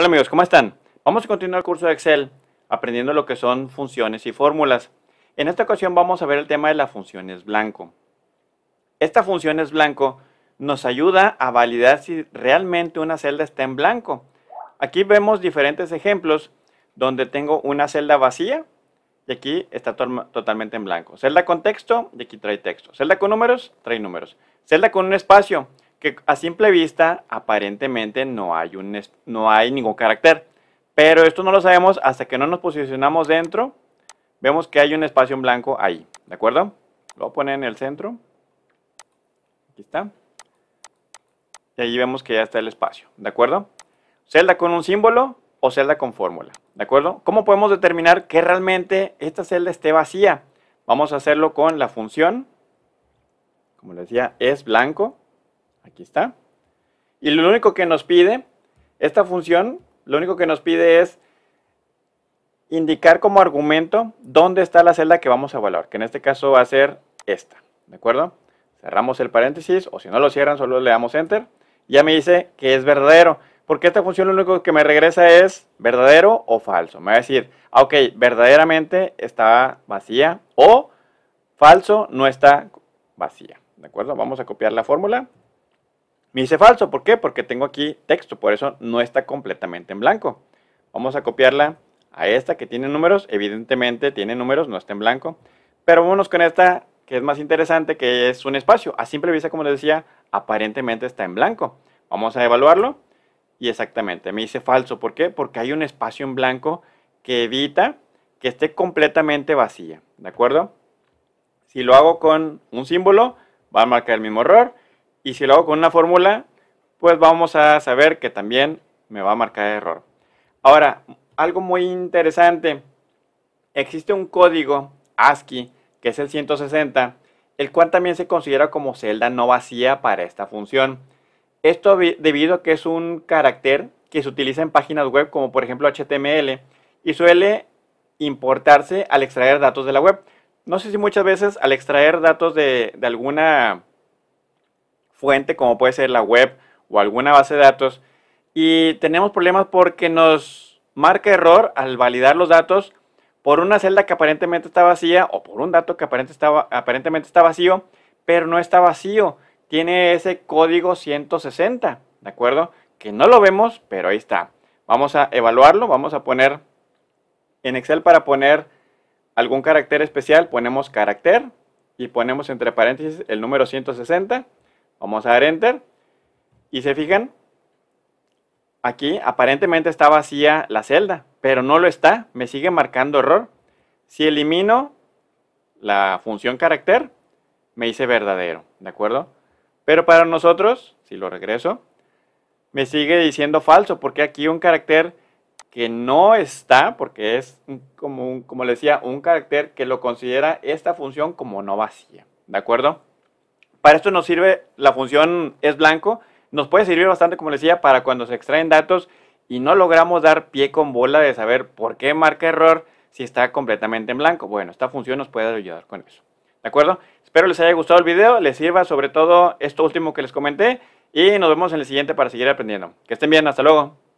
Hola amigos, ¿cómo están? Vamos a continuar el curso de Excel aprendiendo lo que son funciones y fórmulas. En esta ocasión vamos a ver el tema de las funciones blanco. Esta función es blanco nos ayuda a validar si realmente una celda está en blanco. Aquí vemos diferentes ejemplos donde tengo una celda vacía y aquí está totalmente en blanco. Celda con texto y aquí trae texto. Celda con números, trae números. Celda con un espacio, que a simple vista aparentemente no hay, un, no hay ningún carácter. Pero esto no lo sabemos hasta que no nos posicionamos dentro. Vemos que hay un espacio en blanco ahí, ¿de acuerdo? Lo voy a poner en el centro. Aquí está. Y ahí vemos que ya está el espacio, ¿de acuerdo? Celda con un símbolo o celda con fórmula, ¿de acuerdo? ¿Cómo podemos determinar que realmente esta celda esté vacía? Vamos a hacerlo con la función, como les decía, es blanco, Aquí está. Y lo único que nos pide, esta función, lo único que nos pide es indicar como argumento dónde está la celda que vamos a evaluar, que en este caso va a ser esta, ¿de acuerdo? Cerramos el paréntesis, o si no lo cierran, solo le damos Enter. Ya me dice que es verdadero, porque esta función lo único que me regresa es verdadero o falso. Me va a decir, ah, ok, verdaderamente está vacía o falso no está vacía, ¿de acuerdo? Vamos a copiar la fórmula. Me dice falso, ¿por qué? Porque tengo aquí texto, por eso no está completamente en blanco. Vamos a copiarla a esta que tiene números, evidentemente tiene números, no está en blanco. Pero vámonos con esta que es más interesante, que es un espacio. A simple vista, como les decía, aparentemente está en blanco. Vamos a evaluarlo y exactamente, me dice falso. ¿Por qué? Porque hay un espacio en blanco que evita que esté completamente vacía, ¿de acuerdo? Si lo hago con un símbolo, va a marcar el mismo error. Y si lo hago con una fórmula, pues vamos a saber que también me va a marcar error. Ahora, algo muy interesante, existe un código ASCII, que es el 160, el cual también se considera como celda no vacía para esta función. Esto debido a que es un carácter que se utiliza en páginas web como por ejemplo HTML y suele importarse al extraer datos de la web. No sé si muchas veces al extraer datos de, de alguna fuente como puede ser la web o alguna base de datos y tenemos problemas porque nos marca error al validar los datos por una celda que aparentemente está vacía o por un dato que aparentemente está, aparentemente está vacío, pero no está vacío. Tiene ese código 160, ¿de acuerdo? Que no lo vemos, pero ahí está. Vamos a evaluarlo, vamos a poner en Excel para poner algún carácter especial, ponemos carácter y ponemos entre paréntesis el número 160 Vamos a dar Enter. Y se fijan, aquí aparentemente está vacía la celda, pero no lo está, me sigue marcando error. Si elimino la función carácter, me dice verdadero, ¿de acuerdo? Pero para nosotros, si lo regreso, me sigue diciendo falso, porque aquí un carácter que no está, porque es como, como le decía, un carácter que lo considera esta función como no vacía, ¿de acuerdo? Para esto nos sirve la función es blanco, nos puede servir bastante, como les decía, para cuando se extraen datos y no logramos dar pie con bola de saber por qué marca error si está completamente en blanco. Bueno, esta función nos puede ayudar con eso. ¿De acuerdo? Espero les haya gustado el video, les sirva sobre todo esto último que les comenté y nos vemos en el siguiente para seguir aprendiendo. Que estén bien, hasta luego.